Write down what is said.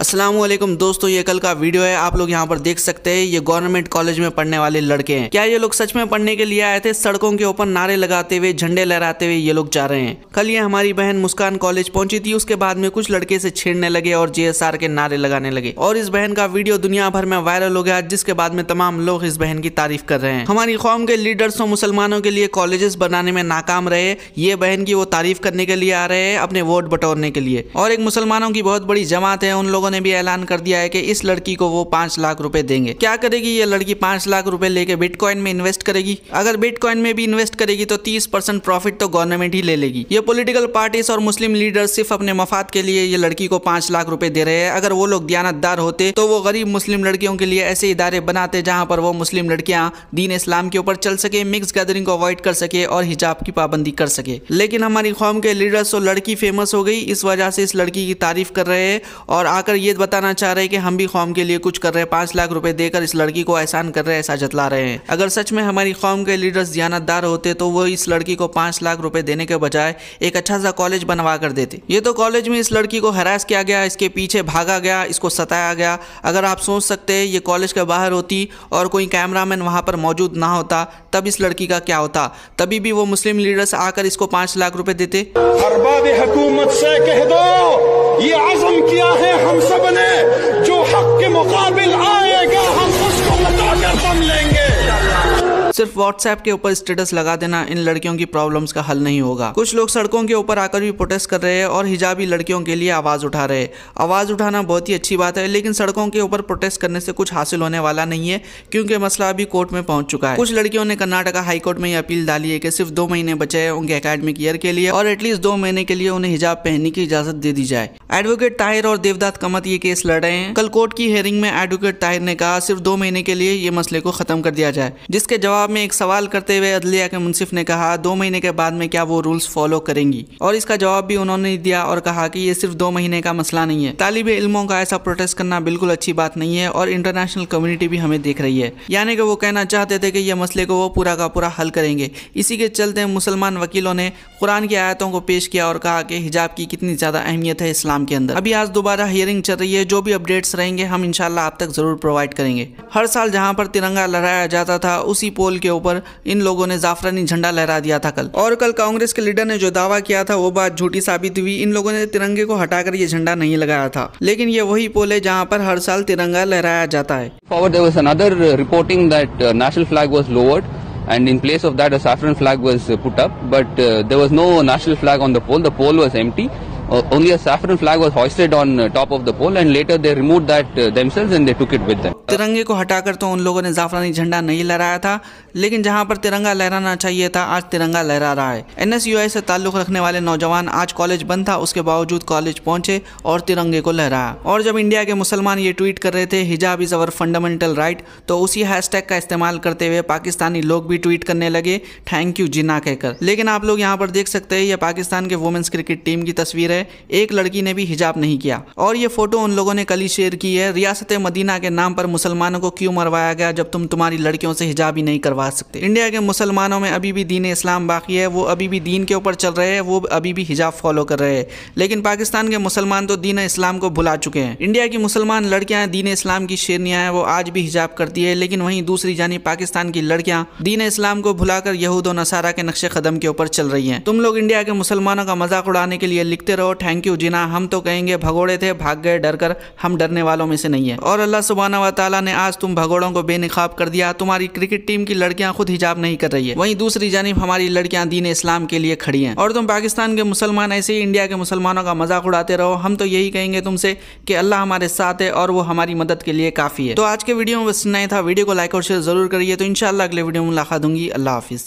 असलम दोस्तों ये कल का वीडियो है आप लोग यहाँ पर देख सकते हैं ये गवर्नमेंट कॉलेज में पढ़ने वाले लड़के हैं क्या ये लोग सच में पढ़ने के लिए आए थे सड़कों के ऊपर नारे लगाते हुए झंडे लहराते हुए ये लोग जा रहे हैं कल ये हमारी बहन मुस्कान कॉलेज पहुंची थी उसके बाद में कुछ लड़के से छेड़ने लगे और आर के नारे लगाने लगे और इस बहन का वीडियो दुनिया भर में वायरल हो गया जिसके बाद में तमाम लोग इस बहन की तारीफ कर रहे हैं हमारी कौम के लीडर्स और मुसलमानों के लिए कॉलेजेस बनाने में नाकाम रहे ये बहन की वो तारीफ करने के लिए आ रहे है अपने वोट बटोरने के लिए और एक मुसलमानों की बहुत बड़ी जमात है उन लोगों लोगों ने भी ऐलान कर दिया है कि इस लड़की को वो पांच लाख रुपए देंगे क्या करेगी ये लड़की पांच लाख रुपए लेके बिटकॉइन में इन्वेस्ट करेगी अगर बिटकॉइन में भी इन्वेस्ट करेगी तो तीस परसेंट प्रॉफिट तो गवर्नमेंट ही ले लेगी ये पोलिटिकल पार्टीज और मुस्लिम लीडर सिर्फ अपने मफाद के लिए ये लड़की को पांच लाख रुपए दे रहे हैं अगर वो लोग दयानतदार होते तो वो गरीब मुस्लिम लड़कियों के लिए ऐसे इदारे बनाते जहां पर वो मुस्लिम लड़कियां दीन इस्लाम के ऊपर चल सके मिक्स गैदरिंग को अवॉइड कर सके और हिजाब की पाबंदी कर सके लेकिन हमारी कौम के लीडर्स और लड़की फेमस हो गई इस वजह से इस लड़की की तारीफ कर रहे हैं और आकर ये बताना चाह रहे हैं कि हम भी कौम के लिए कुछ कर रहे हैं पाँच लाख रुपए देकर इस लड़की को एहसान कर रहे हैं ऐसा जतला रहे हैं अगर सच में हमारी कौम के लीडर्स ज्यानतदार होते तो वो इस लड़की को पाँच लाख रुपए देने के बजाय एक अच्छा सा कॉलेज बनवा कर देते ये तो कॉलेज में इस लड़की को हरास किया गया इसके पीछे भागा गया इसको सताया गया अगर आप सोच सकते हैं ये कॉलेज के बाहर होती और कोई कैमरा मैन वहाँ पर मौजूद ना होता तब इस लड़की का क्या होता तभी भी वो मुस्लिम लीडर्स आकर इसको पाँच लाख रुपए देते से कह दो सिर्फ व्हाट्सएप के ऊपर स्टेटस लगा देना इन लड़कियों की प्रॉब्लम्स का हल नहीं होगा कुछ लोग सड़कों के ऊपर आकर भी प्रोटेस्ट कर रहे हैं और हिजाबी लड़कियों के लिए आवाज़ उठा रहे आवाज़ उठाना बहुत ही अच्छी बात है लेकिन सड़कों के ऊपर प्रोटेस्ट करने से कुछ हासिल होने वाला नहीं है क्योंकि मसला अभी कोर्ट में पहुंच चुका है कुछ लड़कियों ने कर्नाटका हाईकोर्ट में अपील डाली है कि सिर्फ दो महीने बचे हैं उनके अकेडमिक ईयर के लिए और एटलीस्ट दो महीने के लिए उन्हें हिजाब पहनने की इजाजत दे दी जाए एडवोकेट ताहिर और देवदात कमत ये केस लड़ रहे हैं कल कोर्ट की हेयरिंग में एडवोकेट ताहिर ने कहा सिर्फ दो महीने के लिए ये मसले को खत्म कर दिया जाए जिसके जवाब जवाब में एक सवाल करते हुए अदलिया के मुंसिफ ने कहा दो महीने के बाद में क्या वो रूल्स फॉलो करेंगी और इसका जवाब भी उन्होंने दिया और कहा कि ये सिर्फ दो महीने का मसला नहीं है तालिब इलमों का ऐसा प्रोटेस्ट करना बिल्कुल अच्छी बात नहीं है और इंटरनेशनल कम्युनिटी भी हमें देख रही है यानी कि वो कहना चाहते थे कि यह मसले को वो पूरा का पूरा हल करेंगे इसी के चलते मुसलमान वकीलों ने कुरान की आयतों को पेश किया और कहा कि हिजाब की कितनी ज़्यादा अहमियत है इस्लाम के अंदर अभी आज दोबारा हियरिंग चल रही है जो भी अपडेट्स रहेंगे हम इनशाला आप तक ज़रूर प्रोवाइड करेंगे हर साल जहाँ पर तिरंगा लहराया जाता था उसी पोल के ऊपर इन लोगों ने जाफरानी झंडा लहरा दिया था कल और कल कांग्रेस के लीडर ने जो दावा किया था वो बात झूठी साबित हुई इन लोगों ने तिरंगे को हटाकर ये झंडा नहीं लगाया था लेकिन ये वही पोल है जहाँ पर हर साल तिरंगा लहराया जाता है Forward, there was another reporting that uh, national flag was lowered. and in place of that a saffron flag was uh, put up but uh, there was no national flag on the pole the pole was empty Uh, only a saffron flag was hoisted on uh, top of the pole and later they removed that uh, themselves and they took it with them. तिरंगे को हटाकर तो उन लोगों ने जाफरानी झंडा नहीं लहराया था लेकिन जहां पर तिरंगा लहराना चाहिए था आज तिरंगा लहरा रहा है एनएसयूआई से ताल्लुक रखने वाले नौजवान आज कॉलेज बंद था उसके बावजूद कॉलेज पहुंचे और तिरंगे को लहराया और जब इंडिया के मुसलमान ये ट्वीट कर रहे थे हिजाब इज अवर फंडामेंटल राइट तो उसी हैशटैग का इस्तेमाल करते हुए पाकिस्तानी लोग भी ट्वीट करने लगे थैंक यू जिना कहकर लेकिन आप लोग यहाँ पर देख सकते हैं ये पाकिस्तान के वुमेन्स क्रिकेट टीम की तस्वीर है है एक लड़की ने भी हिजाब नहीं किया और ये फोटो उन लोगों ने कल ही शेयर की है रियासत मदीना के नाम पर मुसलमानों को क्यों मरवाया गया जब तुम तुम्हारी लड़कियों से हिजाब ही नहीं करवा सकते इंडिया के मुसलमानों में अभी भी दीन इस्लाम बाकी है वो अभी भी दीन के ऊपर चल रहे हैं वो अभी भी हिजाब फॉलो कर रहे हैं लेकिन पाकिस्तान के मुसलमान तो दीन इस्लाम को भुला चुके हैं इंडिया की मुसलमान लड़कियां दीन इस्लाम की शेरनियाँ हैं वो आज भी हिजाब करती है लेकिन वहीं दूसरी जानी पाकिस्तान की लड़कियां दीन इस्लाम को भुलाकर यहूद और नसारा के नक्शे कदम के ऊपर चल रही हैं तुम लोग इंडिया के मुसलमानों का मजाक उड़ाने के लिए लिखते रहो हो थैंक यू जिना हम तो कहेंगे भगोड़े थे भाग गए डर कर हम डरने वालों में से नहीं है और अल्लाह सुबहाना व ने आज तुम भगोड़ों को बेनकाब कर दिया तुम्हारी क्रिकेट टीम की लड़कियां खुद हिजाब नहीं कर रही है वहीं दूसरी जानब हमारी लड़कियां दीन इस्लाम के लिए खड़ी हैं और तुम पाकिस्तान के मुसलमान ऐसे ही इंडिया के मुसलमानों का मजाक उड़ाते रहो हम तो यही कहेंगे तुमसे कि अल्लाह हमारे साथ है और वो हमारी मदद के लिए काफ़ी है तो आज के वीडियो में बस नहीं था वीडियो को लाइक और शेयर जरूर करिए तो इन अगले वीडियो में मुलाकात दूंगी अल्लाह हाफिज़